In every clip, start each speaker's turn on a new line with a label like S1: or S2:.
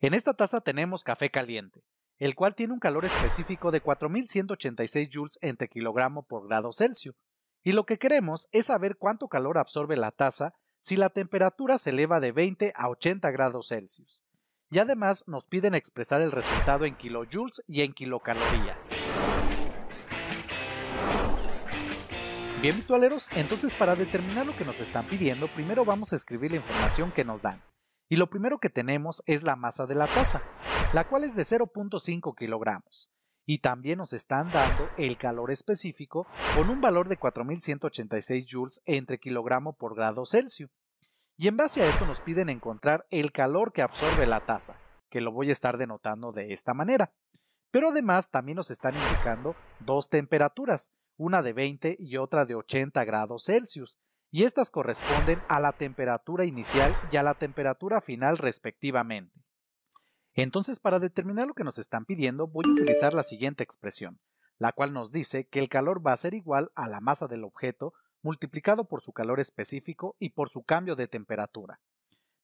S1: En esta taza tenemos café caliente, el cual tiene un calor específico de 4186 joules entre kilogramo por grado Celsius, y lo que queremos es saber cuánto calor absorbe la taza si la temperatura se eleva de 20 a 80 grados Celsius. Y además nos piden expresar el resultado en kilojoules y en kilocalorías. Bien, virtualeros, entonces para determinar lo que nos están pidiendo, primero vamos a escribir la información que nos dan y lo primero que tenemos es la masa de la taza, la cual es de 0.5 kilogramos. Y también nos están dando el calor específico con un valor de 4186 joules entre kilogramo por grado Celsius. Y en base a esto nos piden encontrar el calor que absorbe la taza, que lo voy a estar denotando de esta manera. Pero además también nos están indicando dos temperaturas, una de 20 y otra de 80 grados Celsius, y estas corresponden a la temperatura inicial y a la temperatura final respectivamente. Entonces, para determinar lo que nos están pidiendo, voy a utilizar la siguiente expresión, la cual nos dice que el calor va a ser igual a la masa del objeto multiplicado por su calor específico y por su cambio de temperatura.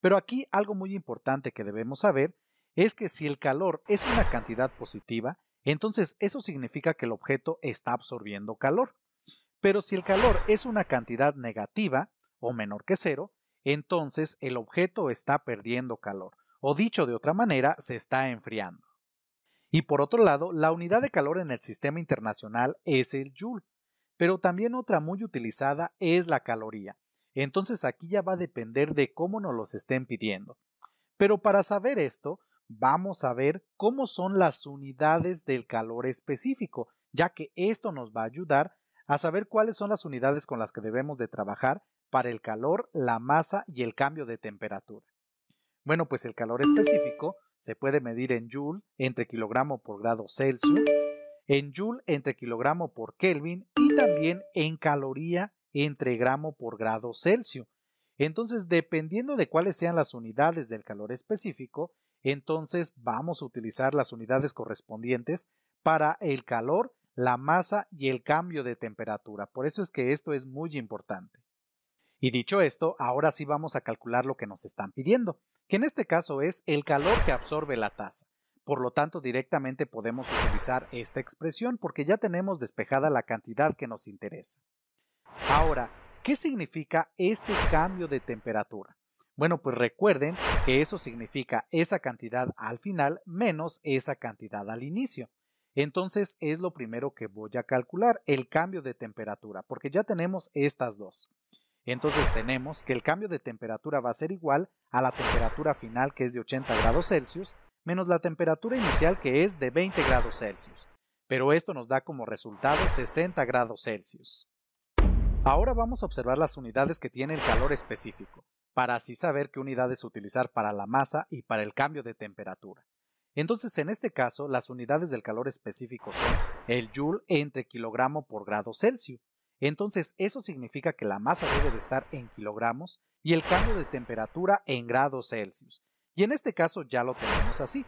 S1: Pero aquí algo muy importante que debemos saber es que si el calor es una cantidad positiva, entonces eso significa que el objeto está absorbiendo calor. Pero si el calor es una cantidad negativa o menor que cero, entonces el objeto está perdiendo calor, o dicho de otra manera, se está enfriando. Y por otro lado, la unidad de calor en el sistema internacional es el joule, pero también otra muy utilizada es la caloría. Entonces aquí ya va a depender de cómo nos los estén pidiendo. Pero para saber esto, vamos a ver cómo son las unidades del calor específico, ya que esto nos va a ayudar a saber cuáles son las unidades con las que debemos de trabajar para el calor, la masa y el cambio de temperatura. Bueno, pues el calor específico se puede medir en joule entre kilogramo por grado Celsius, en joule entre kilogramo por Kelvin y también en caloría entre gramo por grado Celsius. Entonces, dependiendo de cuáles sean las unidades del calor específico, entonces vamos a utilizar las unidades correspondientes para el calor, la masa y el cambio de temperatura. Por eso es que esto es muy importante. Y dicho esto, ahora sí vamos a calcular lo que nos están pidiendo, que en este caso es el calor que absorbe la taza. Por lo tanto, directamente podemos utilizar esta expresión porque ya tenemos despejada la cantidad que nos interesa. Ahora, ¿qué significa este cambio de temperatura? Bueno, pues recuerden que eso significa esa cantidad al final menos esa cantidad al inicio. Entonces es lo primero que voy a calcular, el cambio de temperatura, porque ya tenemos estas dos. Entonces tenemos que el cambio de temperatura va a ser igual a la temperatura final que es de 80 grados Celsius menos la temperatura inicial que es de 20 grados Celsius. Pero esto nos da como resultado 60 grados Celsius. Ahora vamos a observar las unidades que tiene el calor específico, para así saber qué unidades utilizar para la masa y para el cambio de temperatura. Entonces, en este caso, las unidades del calor específico son el joule entre kilogramo por grado Celsius. Entonces, eso significa que la masa debe estar en kilogramos y el cambio de temperatura en grados Celsius. Y en este caso ya lo tenemos así.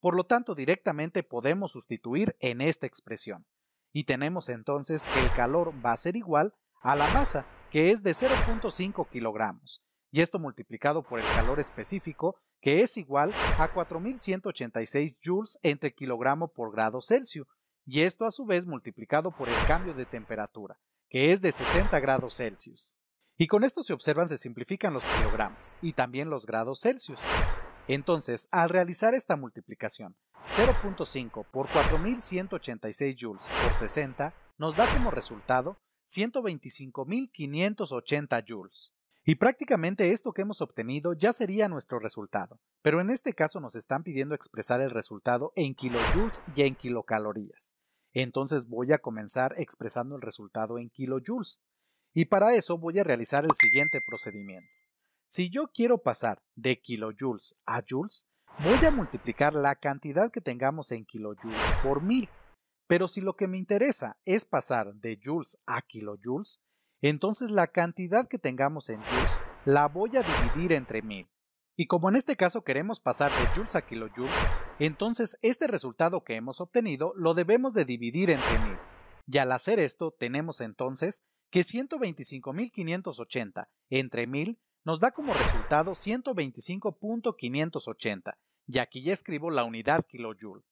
S1: Por lo tanto, directamente podemos sustituir en esta expresión. Y tenemos entonces que el calor va a ser igual a la masa, que es de 0.5 kilogramos. Y esto multiplicado por el calor específico que es igual a 4186 joules entre kilogramo por grado Celsius, y esto a su vez multiplicado por el cambio de temperatura, que es de 60 grados Celsius. Y con esto se observan se simplifican los kilogramos y también los grados Celsius. Entonces, al realizar esta multiplicación, 0.5 por 4186 joules por 60 nos da como resultado 125.580 joules. Y prácticamente esto que hemos obtenido ya sería nuestro resultado, pero en este caso nos están pidiendo expresar el resultado en kilojoules y en kilocalorías. Entonces voy a comenzar expresando el resultado en kilojoules. Y para eso voy a realizar el siguiente procedimiento. Si yo quiero pasar de kilojoules a joules, voy a multiplicar la cantidad que tengamos en kilojoules por mil. Pero si lo que me interesa es pasar de joules a kilojoules, entonces la cantidad que tengamos en joules la voy a dividir entre 1000. Y como en este caso queremos pasar de joules a kilojoules, entonces este resultado que hemos obtenido lo debemos de dividir entre 1000. Y al hacer esto tenemos entonces que 125.580 entre 1000 nos da como resultado 125.580, y aquí ya escribo la unidad kilojoule.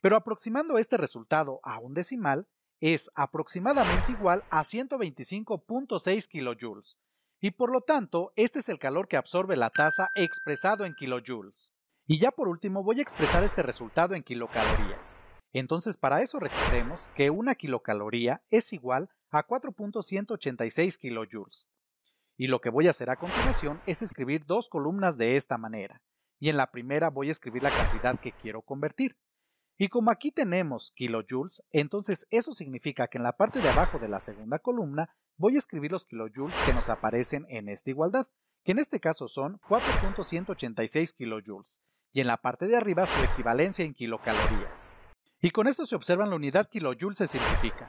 S1: Pero aproximando este resultado a un decimal, es aproximadamente igual a 125.6 kilojoules, y por lo tanto, este es el calor que absorbe la taza expresado en kilojoules. Y ya por último voy a expresar este resultado en kilocalorías. Entonces para eso recordemos que una kilocaloría es igual a 4.186 kilojoules. Y lo que voy a hacer a continuación es escribir dos columnas de esta manera. Y en la primera voy a escribir la cantidad que quiero convertir, y como aquí tenemos kilojoules, entonces eso significa que en la parte de abajo de la segunda columna voy a escribir los kilojoules que nos aparecen en esta igualdad, que en este caso son 4.186 kilojoules, y en la parte de arriba su equivalencia en kilocalorías. Y con esto se observa la unidad kilojoules se simplifica.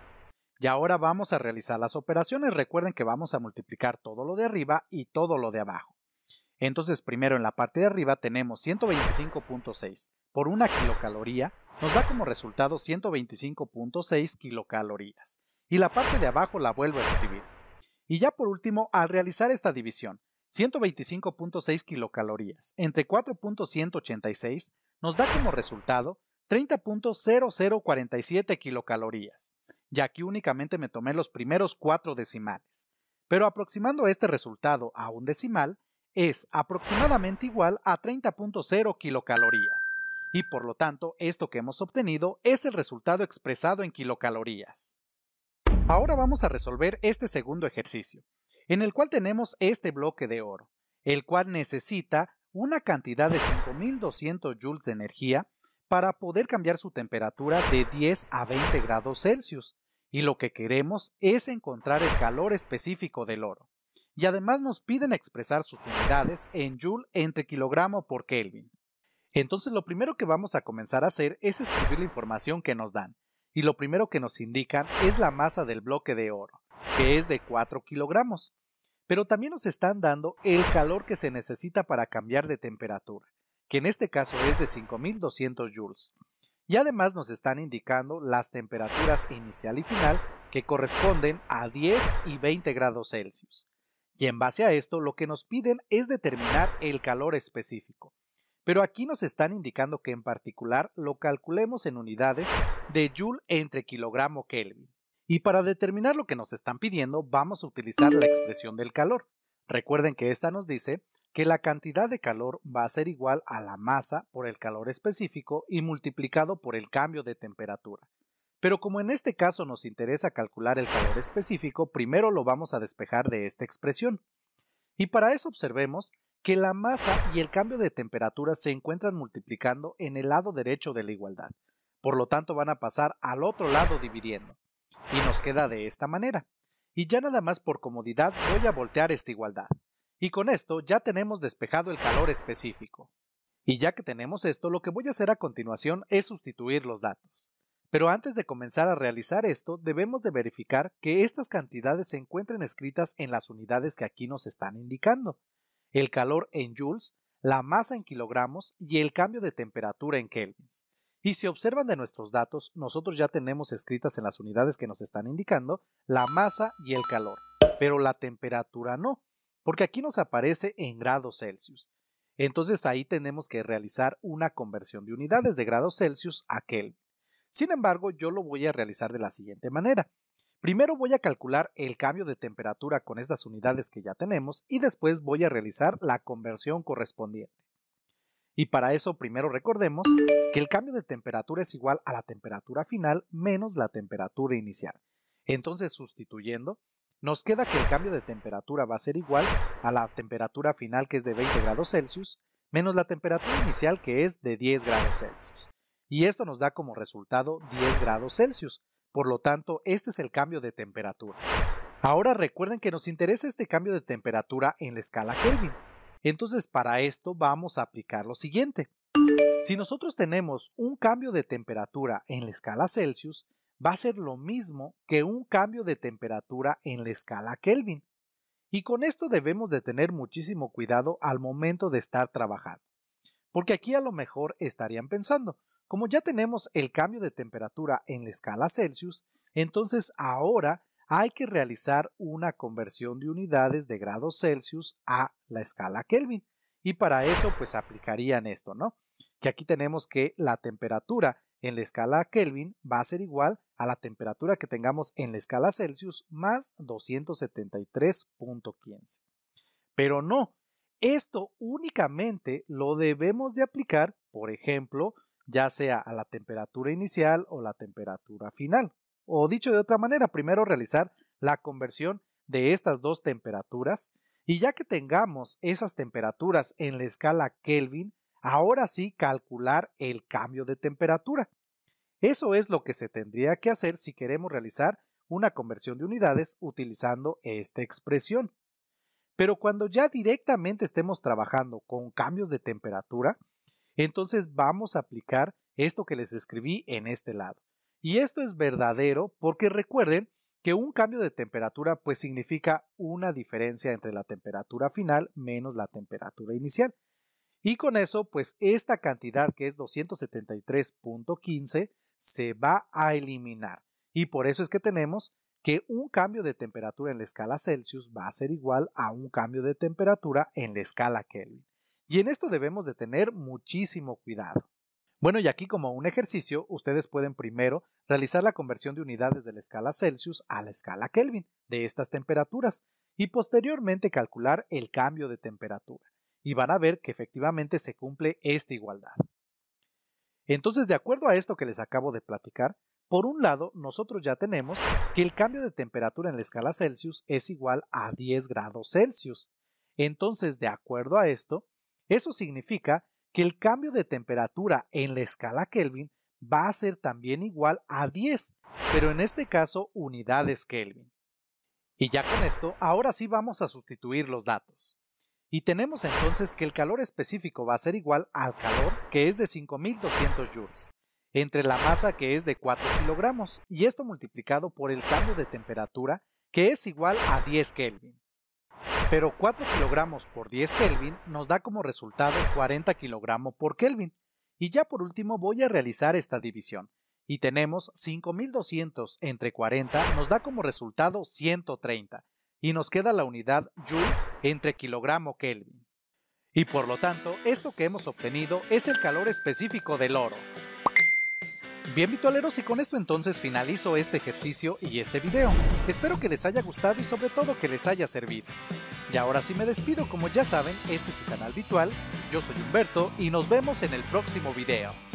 S1: Y ahora vamos a realizar las operaciones. Recuerden que vamos a multiplicar todo lo de arriba y todo lo de abajo. Entonces primero en la parte de arriba tenemos 125.6 por una kilocaloría nos da como resultado 125.6 kilocalorías, y la parte de abajo la vuelvo a escribir. Y ya por último, al realizar esta división, 125.6 kilocalorías entre 4.186 nos da como resultado 30.0047 kilocalorías, ya que únicamente me tomé los primeros cuatro decimales. Pero aproximando este resultado a un decimal, es aproximadamente igual a 30.0 kilocalorías y por lo tanto esto que hemos obtenido es el resultado expresado en kilocalorías. Ahora vamos a resolver este segundo ejercicio, en el cual tenemos este bloque de oro, el cual necesita una cantidad de 5200 joules de energía para poder cambiar su temperatura de 10 a 20 grados Celsius, y lo que queremos es encontrar el calor específico del oro. Y además nos piden expresar sus unidades en joule entre kilogramo por Kelvin. Entonces lo primero que vamos a comenzar a hacer es escribir la información que nos dan, y lo primero que nos indican es la masa del bloque de oro, que es de 4 kilogramos, pero también nos están dando el calor que se necesita para cambiar de temperatura, que en este caso es de 5200 joules, y además nos están indicando las temperaturas inicial y final que corresponden a 10 y 20 grados Celsius. Y en base a esto, lo que nos piden es determinar el calor específico, pero aquí nos están indicando que en particular lo calculemos en unidades de joule entre kilogramo Kelvin. Y para determinar lo que nos están pidiendo, vamos a utilizar la expresión del calor. Recuerden que esta nos dice que la cantidad de calor va a ser igual a la masa por el calor específico y multiplicado por el cambio de temperatura. Pero como en este caso nos interesa calcular el calor específico, primero lo vamos a despejar de esta expresión. Y para eso observemos que la masa y el cambio de temperatura se encuentran multiplicando en el lado derecho de la igualdad. Por lo tanto, van a pasar al otro lado dividiendo. Y nos queda de esta manera. Y ya nada más por comodidad voy a voltear esta igualdad. Y con esto ya tenemos despejado el calor específico. Y ya que tenemos esto, lo que voy a hacer a continuación es sustituir los datos. Pero antes de comenzar a realizar esto, debemos de verificar que estas cantidades se encuentren escritas en las unidades que aquí nos están indicando el calor en joules, la masa en kilogramos y el cambio de temperatura en kelvins. Y si observan de nuestros datos, nosotros ya tenemos escritas en las unidades que nos están indicando la masa y el calor, pero la temperatura no, porque aquí nos aparece en grados Celsius. Entonces ahí tenemos que realizar una conversión de unidades de grados Celsius a Kelvin. Sin embargo, yo lo voy a realizar de la siguiente manera. Primero voy a calcular el cambio de temperatura con estas unidades que ya tenemos y después voy a realizar la conversión correspondiente. Y para eso primero recordemos que el cambio de temperatura es igual a la temperatura final menos la temperatura inicial. Entonces sustituyendo, nos queda que el cambio de temperatura va a ser igual a la temperatura final que es de 20 grados Celsius menos la temperatura inicial que es de 10 grados Celsius. Y esto nos da como resultado 10 grados Celsius, por lo tanto, este es el cambio de temperatura. Ahora recuerden que nos interesa este cambio de temperatura en la escala Kelvin. Entonces, para esto vamos a aplicar lo siguiente. Si nosotros tenemos un cambio de temperatura en la escala Celsius, va a ser lo mismo que un cambio de temperatura en la escala Kelvin. Y con esto debemos de tener muchísimo cuidado al momento de estar trabajando. Porque aquí a lo mejor estarían pensando, como ya tenemos el cambio de temperatura en la escala Celsius, entonces ahora hay que realizar una conversión de unidades de grados Celsius a la escala Kelvin. Y para eso pues aplicarían esto, ¿no? Que aquí tenemos que la temperatura en la escala Kelvin va a ser igual a la temperatura que tengamos en la escala Celsius más 273.15. Pero no, esto únicamente lo debemos de aplicar, por ejemplo, ya sea a la temperatura inicial o la temperatura final. O dicho de otra manera, primero realizar la conversión de estas dos temperaturas y ya que tengamos esas temperaturas en la escala Kelvin, ahora sí calcular el cambio de temperatura. Eso es lo que se tendría que hacer si queremos realizar una conversión de unidades utilizando esta expresión. Pero cuando ya directamente estemos trabajando con cambios de temperatura, entonces vamos a aplicar esto que les escribí en este lado. Y esto es verdadero porque recuerden que un cambio de temperatura pues significa una diferencia entre la temperatura final menos la temperatura inicial. Y con eso pues esta cantidad que es 273.15 se va a eliminar. Y por eso es que tenemos que un cambio de temperatura en la escala Celsius va a ser igual a un cambio de temperatura en la escala Kelvin. Y en esto debemos de tener muchísimo cuidado. Bueno, y aquí como un ejercicio, ustedes pueden primero realizar la conversión de unidades de la escala Celsius a la escala Kelvin de estas temperaturas y posteriormente calcular el cambio de temperatura. Y van a ver que efectivamente se cumple esta igualdad. Entonces, de acuerdo a esto que les acabo de platicar, por un lado, nosotros ya tenemos que el cambio de temperatura en la escala Celsius es igual a 10 grados Celsius. Entonces, de acuerdo a esto, eso significa que el cambio de temperatura en la escala Kelvin va a ser también igual a 10, pero en este caso unidades Kelvin. Y ya con esto, ahora sí vamos a sustituir los datos. Y tenemos entonces que el calor específico va a ser igual al calor, que es de 5200 joules, entre la masa que es de 4 kilogramos, y esto multiplicado por el cambio de temperatura, que es igual a 10 Kelvin. Pero 4 kilogramos por 10 Kelvin nos da como resultado 40 kilogramos por Kelvin. Y ya por último voy a realizar esta división. Y tenemos 5200 entre 40 nos da como resultado 130. Y nos queda la unidad Joule entre kilogramo Kelvin. Y por lo tanto, esto que hemos obtenido es el calor específico del oro. Bien vitualeros y con esto entonces finalizo este ejercicio y este video. Espero que les haya gustado y sobre todo que les haya servido. Y ahora sí me despido, como ya saben, este es su canal virtual, yo soy Humberto y nos vemos en el próximo video.